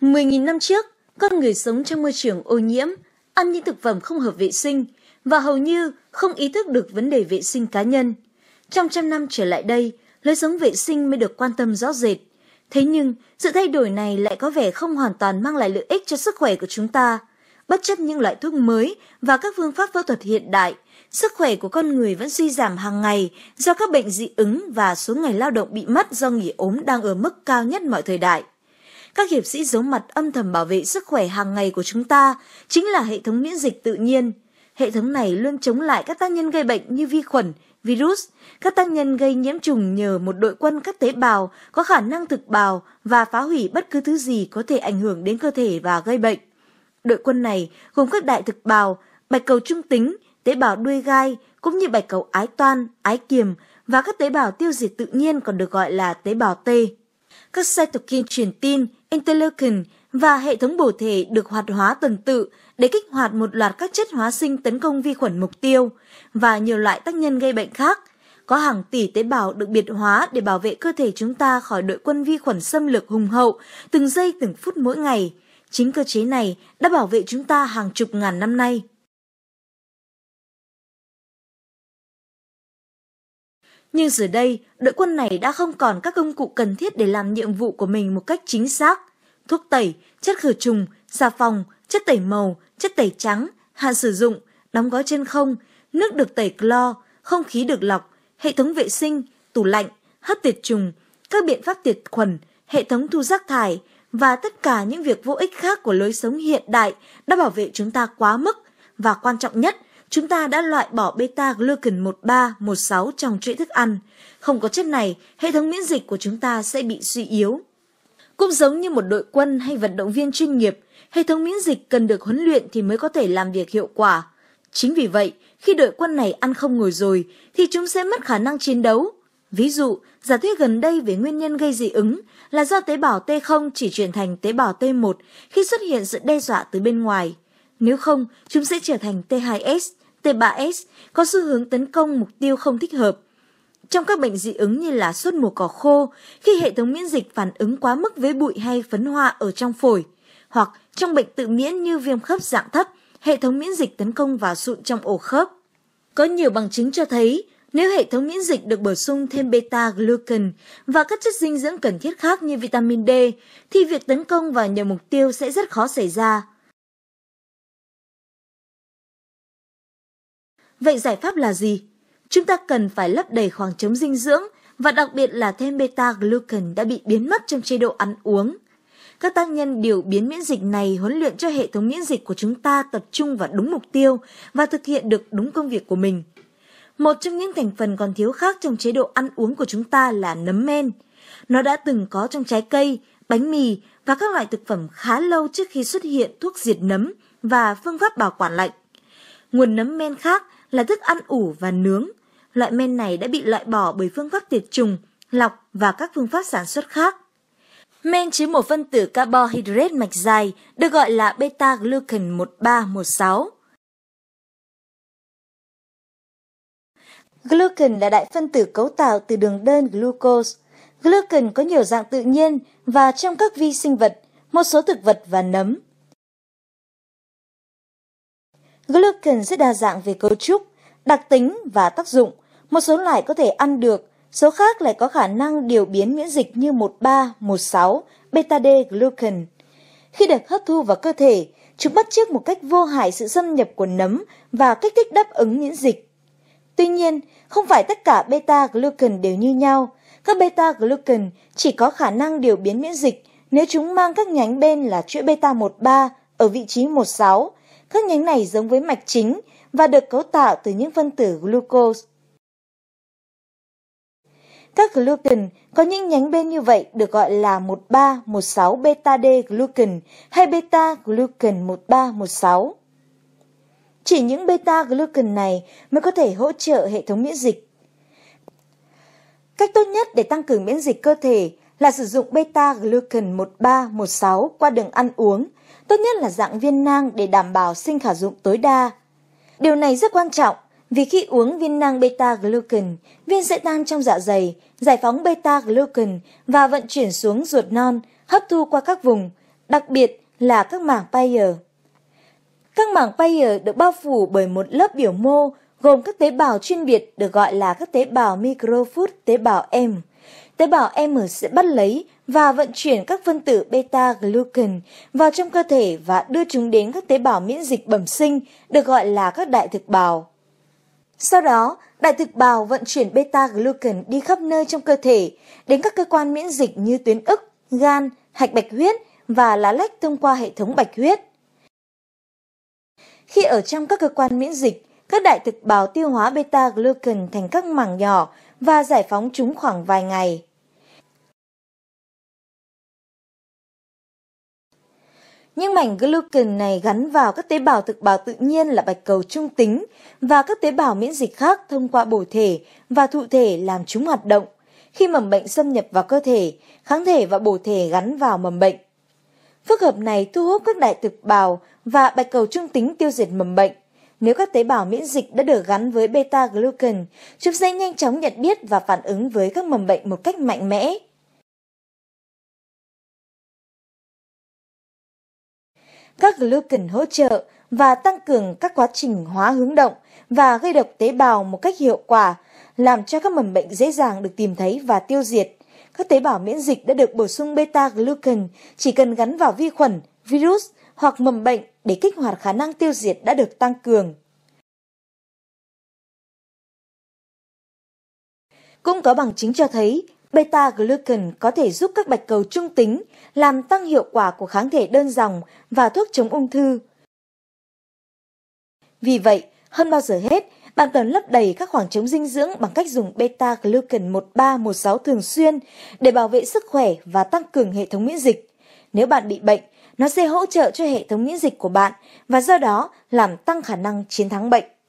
10.000 năm trước, con người sống trong môi trường ô nhiễm, ăn những thực phẩm không hợp vệ sinh và hầu như không ý thức được vấn đề vệ sinh cá nhân. Trong trăm năm trở lại đây, lối sống vệ sinh mới được quan tâm rõ rệt. Thế nhưng, sự thay đổi này lại có vẻ không hoàn toàn mang lại lợi ích cho sức khỏe của chúng ta. Bất chấp những loại thuốc mới và các phương pháp phẫu thuật hiện đại, sức khỏe của con người vẫn suy giảm hàng ngày do các bệnh dị ứng và số ngày lao động bị mất do nghỉ ốm đang ở mức cao nhất mọi thời đại các hiệp sĩ giấu mặt âm thầm bảo vệ sức khỏe hàng ngày của chúng ta chính là hệ thống miễn dịch tự nhiên. Hệ thống này luôn chống lại các tác nhân gây bệnh như vi khuẩn, virus, các tác nhân gây nhiễm trùng nhờ một đội quân các tế bào có khả năng thực bào và phá hủy bất cứ thứ gì có thể ảnh hưởng đến cơ thể và gây bệnh. Đội quân này gồm các đại thực bào, bạch cầu trung tính, tế bào đuôi gai cũng như bạch cầu ái toan, ái kiềm và các tế bào tiêu diệt tự nhiên còn được gọi là tế bào T. Các cytokine truyền tin interleukin và hệ thống bổ thể được hoạt hóa tuần tự để kích hoạt một loạt các chất hóa sinh tấn công vi khuẩn mục tiêu và nhiều loại tác nhân gây bệnh khác. Có hàng tỷ tế bào được biệt hóa để bảo vệ cơ thể chúng ta khỏi đội quân vi khuẩn xâm lược hùng hậu từng giây từng phút mỗi ngày. Chính cơ chế này đã bảo vệ chúng ta hàng chục ngàn năm nay. Nhưng giờ đây, đội quân này đã không còn các công cụ cần thiết để làm nhiệm vụ của mình một cách chính xác. Thuốc tẩy, chất khử trùng, xà phòng, chất tẩy màu, chất tẩy trắng, hạn sử dụng, đóng gói trên không, nước được tẩy clo, không khí được lọc, hệ thống vệ sinh, tủ lạnh, hất tiệt trùng, các biện pháp tiệt khuẩn, hệ thống thu rác thải và tất cả những việc vô ích khác của lối sống hiện đại đã bảo vệ chúng ta quá mức và quan trọng nhất – chúng ta đã loại bỏ beta-glucan 13, 16 trong chuỗi thức ăn. Không có chất này, hệ thống miễn dịch của chúng ta sẽ bị suy yếu. Cũng giống như một đội quân hay vận động viên chuyên nghiệp, hệ thống miễn dịch cần được huấn luyện thì mới có thể làm việc hiệu quả. Chính vì vậy, khi đội quân này ăn không ngồi rồi thì chúng sẽ mất khả năng chiến đấu. Ví dụ, giả thuyết gần đây về nguyên nhân gây dị ứng là do tế bào T0 chỉ chuyển thành tế bào T1 khi xuất hiện sự đe dọa từ bên ngoài. Nếu không, chúng sẽ trở thành T2S. T3S có xu hướng tấn công mục tiêu không thích hợp. Trong các bệnh dị ứng như là suốt mùa cỏ khô, khi hệ thống miễn dịch phản ứng quá mức với bụi hay phấn hoa ở trong phổi, hoặc trong bệnh tự miễn như viêm khớp dạng thấp, hệ thống miễn dịch tấn công vào sụn trong ổ khớp. Có nhiều bằng chứng cho thấy, nếu hệ thống miễn dịch được bổ sung thêm beta-glucan và các chất dinh dưỡng cần thiết khác như vitamin D, thì việc tấn công vào nhiều mục tiêu sẽ rất khó xảy ra. Vậy giải pháp là gì? Chúng ta cần phải lấp đầy khoảng trống dinh dưỡng và đặc biệt là thêm beta-glucan đã bị biến mất trong chế độ ăn uống. Các tác nhân điều biến miễn dịch này huấn luyện cho hệ thống miễn dịch của chúng ta tập trung vào đúng mục tiêu và thực hiện được đúng công việc của mình. Một trong những thành phần còn thiếu khác trong chế độ ăn uống của chúng ta là nấm men. Nó đã từng có trong trái cây, bánh mì và các loại thực phẩm khá lâu trước khi xuất hiện thuốc diệt nấm và phương pháp bảo quản lạnh. Nguồn nấm men khác là thức ăn ủ và nướng. Loại men này đã bị loại bỏ bởi phương pháp tiệt trùng, lọc và các phương pháp sản xuất khác. Men chứa một phân tử carbohydrate mạch dài được gọi là beta-glucan 1316. Glucan là đại phân tử cấu tạo từ đường đơn glucose. Glucan có nhiều dạng tự nhiên và trong các vi sinh vật, một số thực vật và nấm. Glucin rất đa dạng về cấu trúc, đặc tính và tác dụng. Một số loại có thể ăn được, số khác lại có khả năng điều biến miễn dịch như 13, 16, beta D glucan. Khi được hấp thu vào cơ thể, chúng bắt chước một cách vô hại sự xâm nhập của nấm và kích thích đáp ứng miễn dịch. Tuy nhiên, không phải tất cả beta glucan đều như nhau. Các beta glucan chỉ có khả năng điều biến miễn dịch nếu chúng mang các nhánh bên là chuỗi beta 13 ở vị trí 16 các nhánh này giống với mạch chính và được cấu tạo từ những phân tử glucose. Các glucan có những nhánh bên như vậy được gọi là 1316 beta D glucan hay beta glucan 1316. Chỉ những beta glucan này mới có thể hỗ trợ hệ thống miễn dịch. Cách tốt nhất để tăng cường miễn dịch cơ thể là sử dụng beta-glucan 1316 qua đường ăn uống, tốt nhất là dạng viên nang để đảm bảo sinh khả dụng tối đa. Điều này rất quan trọng vì khi uống viên nang beta-glucan, viên sẽ tan trong dạ dày, giải phóng beta-glucan và vận chuyển xuống ruột non, hấp thu qua các vùng, đặc biệt là các mảng Peyer. Các mảng Peyer được bao phủ bởi một lớp biểu mô gồm các tế bào chuyên biệt được gọi là các tế bào microfood tế bào M tế bào M sẽ bắt lấy và vận chuyển các phân tử beta-glucan vào trong cơ thể và đưa chúng đến các tế bào miễn dịch bẩm sinh, được gọi là các đại thực bào. Sau đó, đại thực bào vận chuyển beta-glucan đi khắp nơi trong cơ thể, đến các cơ quan miễn dịch như tuyến ức, gan, hạch bạch huyết và lá lách thông qua hệ thống bạch huyết. Khi ở trong các cơ quan miễn dịch, các đại thực bào tiêu hóa beta-glucan thành các mảng nhỏ và giải phóng chúng khoảng vài ngày. Nhưng mảnh glucan này gắn vào các tế bào thực bào tự nhiên là bạch cầu trung tính và các tế bào miễn dịch khác thông qua bổ thể và thụ thể làm chúng hoạt động. Khi mầm bệnh xâm nhập vào cơ thể, kháng thể và bổ thể gắn vào mầm bệnh. Phức hợp này thu hút các đại thực bào và bạch cầu trung tính tiêu diệt mầm bệnh. Nếu các tế bào miễn dịch đã được gắn với beta-glucan, chúng sẽ nhanh chóng nhận biết và phản ứng với các mầm bệnh một cách mạnh mẽ. các glucan hỗ trợ và tăng cường các quá trình hóa hướng động và gây độc tế bào một cách hiệu quả, làm cho các mầm bệnh dễ dàng được tìm thấy và tiêu diệt. Các tế bào miễn dịch đã được bổ sung beta-glucan chỉ cần gắn vào vi khuẩn, virus hoặc mầm bệnh để kích hoạt khả năng tiêu diệt đã được tăng cường. Cũng có bằng chứng cho thấy Beta-glucan có thể giúp các bạch cầu trung tính làm tăng hiệu quả của kháng thể đơn dòng và thuốc chống ung thư. Vì vậy, hơn bao giờ hết, bạn cần lấp đầy các khoảng trống dinh dưỡng bằng cách dùng beta-glucan 1316 thường xuyên để bảo vệ sức khỏe và tăng cường hệ thống miễn dịch. Nếu bạn bị bệnh, nó sẽ hỗ trợ cho hệ thống miễn dịch của bạn và do đó làm tăng khả năng chiến thắng bệnh.